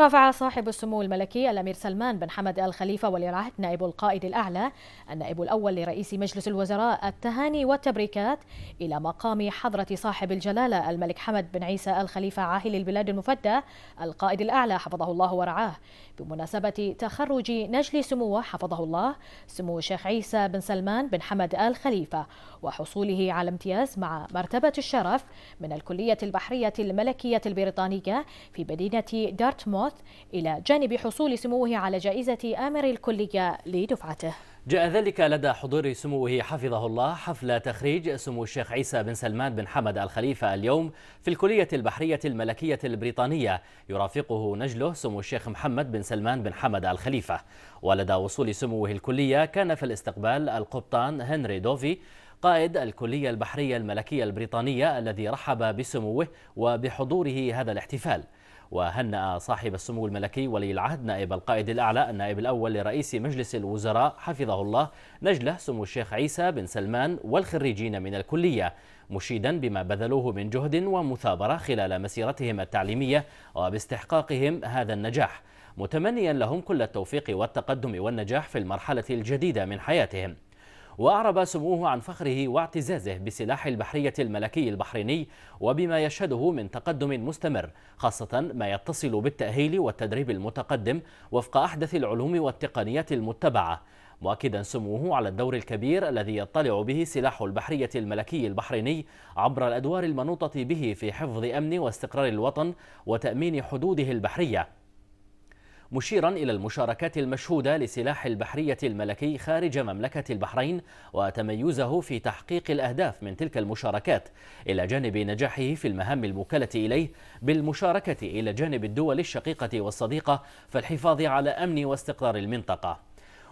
رفع صاحب السمو الملكي الأمير سلمان بن حمد آل خليفة ولي العهد نائب القائد الأعلى النائب الأول لرئيس مجلس الوزراء التهاني والتبريكات إلى مقام حضرة صاحب الجلالة الملك حمد بن عيسى آل خليفة عاهل البلاد المفدى القائد الأعلى حفظه الله ورعاه بمناسبة تخرج نجل سموه حفظه الله سمو الشيخ عيسى بن سلمان بن حمد آل خليفة وحصوله على امتياز مع مرتبة الشرف من الكلية البحرية الملكية البريطانية في مدينة دارتموث الميراث إلى جانب حصول سموه على جائزة آمر الكلية لدفعته جاء ذلك لدى حضور سموه حفظه الله حفل تخريج سمو الشيخ عيسى بن سلمان بن حمد الخليفة اليوم في الكلية البحرية الملكية البريطانية يرافقه نجله سمو الشيخ محمد بن سلمان بن حمد الخليفة ولدى وصول سموه الكلية كان في الاستقبال القبطان هنري دوفي قائد الكلية البحرية الملكية البريطانية الذي رحب بسموه وبحضوره هذا الاحتفال وهنأ صاحب السمو الملكي ولي العهد نائب القائد الأعلى النائب الأول لرئيس مجلس الوزراء حفظه الله نجله سمو الشيخ عيسى بن سلمان والخريجين من الكلية مشيدا بما بذلوه من جهد ومثابرة خلال مسيرتهم التعليمية وباستحقاقهم هذا النجاح متمنيا لهم كل التوفيق والتقدم والنجاح في المرحلة الجديدة من حياتهم وأعرب سموه عن فخره واعتزازه بسلاح البحرية الملكي البحريني وبما يشهده من تقدم مستمر خاصة ما يتصل بالتأهيل والتدريب المتقدم وفق أحدث العلوم والتقنيات المتبعة مؤكدا سموه على الدور الكبير الذي يطلع به سلاح البحرية الملكي البحريني عبر الأدوار المنوطة به في حفظ أمن واستقرار الوطن وتأمين حدوده البحرية مشيرا إلى المشاركات المشهودة لسلاح البحرية الملكي خارج مملكة البحرين وتميزه في تحقيق الأهداف من تلك المشاركات إلى جانب نجاحه في المهام الموكلة إليه بالمشاركة إلى جانب الدول الشقيقة والصديقة في الحفاظ على أمن واستقرار المنطقة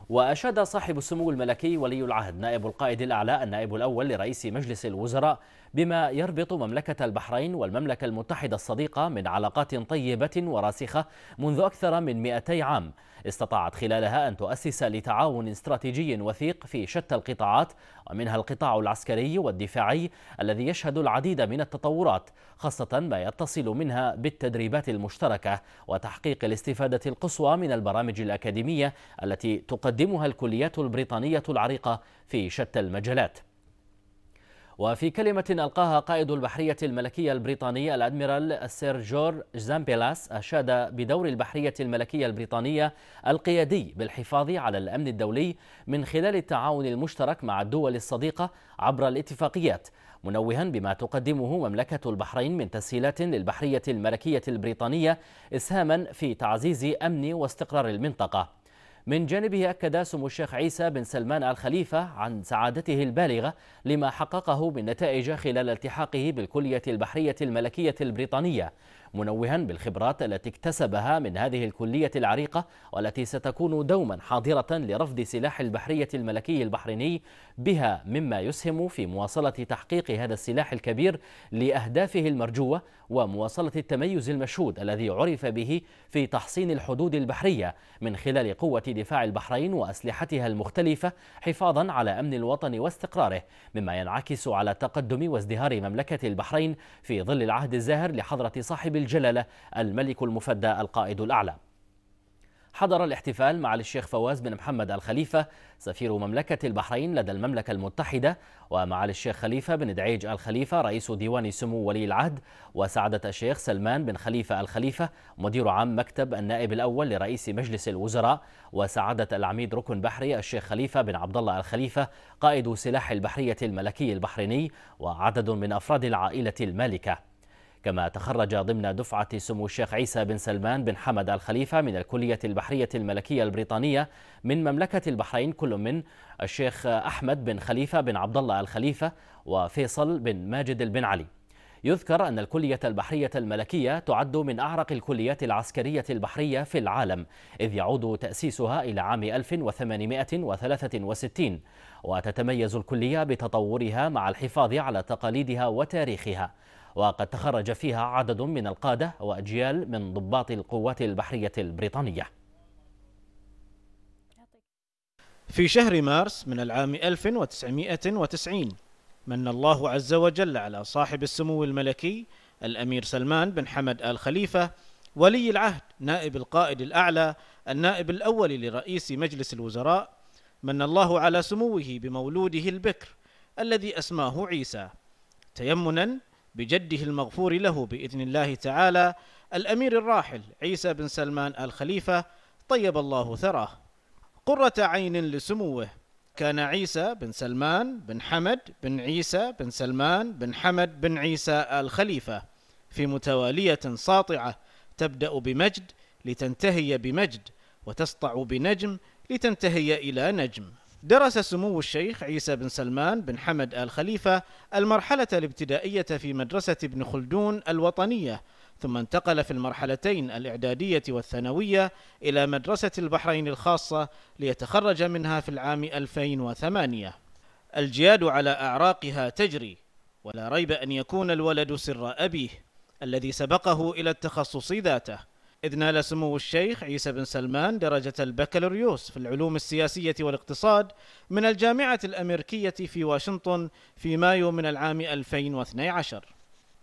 وأشاد صاحب السمو الملكي ولي العهد نائب القائد الأعلى النائب الأول لرئيس مجلس الوزراء بما يربط مملكة البحرين والمملكة المتحدة الصديقة من علاقات طيبة وراسخة منذ أكثر من 200 عام استطاعت خلالها أن تؤسس لتعاون استراتيجي وثيق في شتى القطاعات ومنها القطاع العسكري والدفاعي الذي يشهد العديد من التطورات خاصة ما يتصل منها بالتدريبات المشتركة وتحقيق الاستفادة القصوى من البرامج الأكاديمية التي تقدمها الكليات البريطانية العريقة في شتى المجالات وفي كلمة ألقاها قائد البحرية الملكية البريطانية الأدميرال السير جور زامبيلاس أشاد بدور البحرية الملكية البريطانية القيادي بالحفاظ على الأمن الدولي من خلال التعاون المشترك مع الدول الصديقة عبر الاتفاقيات منوها بما تقدمه مملكة البحرين من تسهيلات للبحرية الملكية البريطانية إسهاما في تعزيز أمن واستقرار المنطقة من جانبه أكد سمو الشيخ عيسى بن سلمان الخليفة عن سعادته البالغة لما حققه من نتائج خلال التحاقه بالكلية البحرية الملكية البريطانية منوها بالخبرات التي اكتسبها من هذه الكلية العريقة والتي ستكون دوما حاضرة لرفض سلاح البحرية الملكي البحريني بها مما يسهم في مواصلة تحقيق هذا السلاح الكبير لأهدافه المرجوة ومواصلة التميز المشهود الذي عرف به في تحصين الحدود البحرية من خلال قوة دفاع البحرين وأسلحتها المختلفة حفاظا على أمن الوطن واستقراره مما ينعكس على تقدم وازدهار مملكة البحرين في ظل العهد الزاهر لحضرة صاحب بالجلالة الملك المفدى القائد الأعلى حضر الاحتفال مع الشيخ فواز بن محمد الخليفة سفير مملكة البحرين لدى المملكة المتحدة ومعالي الشيخ خليفة بن دعيج الخليفة رئيس ديوان سمو ولي العهد وسعادة الشيخ سلمان بن خليفة الخليفة مدير عام مكتب النائب الأول لرئيس مجلس الوزراء وسعادة العميد ركن بحري الشيخ خليفة بن عبد الله الخليفة قائد سلاح البحرية الملكي البحريني وعدد من أفراد العائلة المالكة كما تخرج ضمن دفعة سمو الشيخ عيسى بن سلمان بن حمد الخليفة من الكلية البحرية الملكية البريطانية من مملكة البحرين كل من الشيخ أحمد بن خليفة بن عبد الله الخليفة وفيصل بن ماجد بن علي يذكر أن الكلية البحرية الملكية تعد من أعرق الكليات العسكرية البحرية في العالم إذ يعود تأسيسها إلى عام 1863 وتتميز الكلية بتطورها مع الحفاظ على تقاليدها وتاريخها وقد تخرج فيها عدد من القادة وأجيال من ضباط القوات البحرية البريطانية في شهر مارس من العام 1990 من الله عز وجل على صاحب السمو الملكي الأمير سلمان بن حمد آل خليفة ولي العهد نائب القائد الأعلى النائب الأول لرئيس مجلس الوزراء من الله على سموه بمولوده البكر الذي أسماه عيسى تيمنا بجده المغفور له باذن الله تعالى الامير الراحل عيسى بن سلمان الخليفه طيب الله ثراه قره عين لسموه كان عيسى بن سلمان بن حمد بن عيسى بن سلمان بن حمد بن عيسى الخليفه في متواليه ساطعه تبدا بمجد لتنتهي بمجد وتسطع بنجم لتنتهي الى نجم درس سمو الشيخ عيسى بن سلمان بن حمد آل خليفة المرحلة الابتدائية في مدرسة ابن خلدون الوطنية ثم انتقل في المرحلتين الإعدادية والثانوية إلى مدرسة البحرين الخاصة ليتخرج منها في العام 2008 الجياد على أعراقها تجري ولا ريب أن يكون الولد سر أبيه الذي سبقه إلى التخصص ذاته إذ نال سمو الشيخ عيسى بن سلمان درجة البكالوريوس في العلوم السياسية والاقتصاد من الجامعة الأمريكية في واشنطن في مايو من العام 2012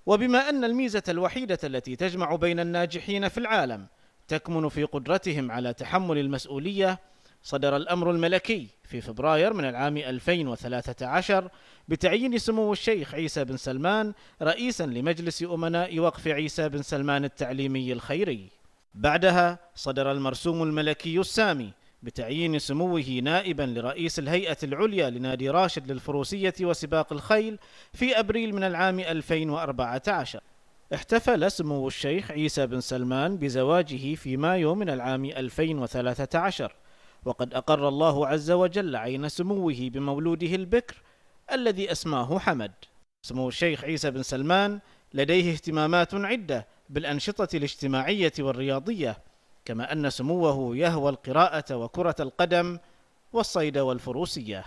وبما أن الميزة الوحيدة التي تجمع بين الناجحين في العالم تكمن في قدرتهم على تحمل المسؤولية صدر الأمر الملكي في فبراير من العام 2013 بتعيين سمو الشيخ عيسى بن سلمان رئيسا لمجلس أمناء وقف عيسى بن سلمان التعليمي الخيري بعدها صدر المرسوم الملكي السامي بتعيين سموه نائبا لرئيس الهيئة العليا لنادي راشد للفروسية وسباق الخيل في أبريل من العام 2014 احتفل سمو الشيخ عيسى بن سلمان بزواجه في مايو من العام 2013 وقد أقر الله عز وجل عين سموه بمولوده البكر الذي أسماه حمد سمو الشيخ عيسى بن سلمان لديه اهتمامات عدة بالأنشطة الاجتماعية والرياضية كما أن سموه يهوى القراءة وكرة القدم والصيد والفروسية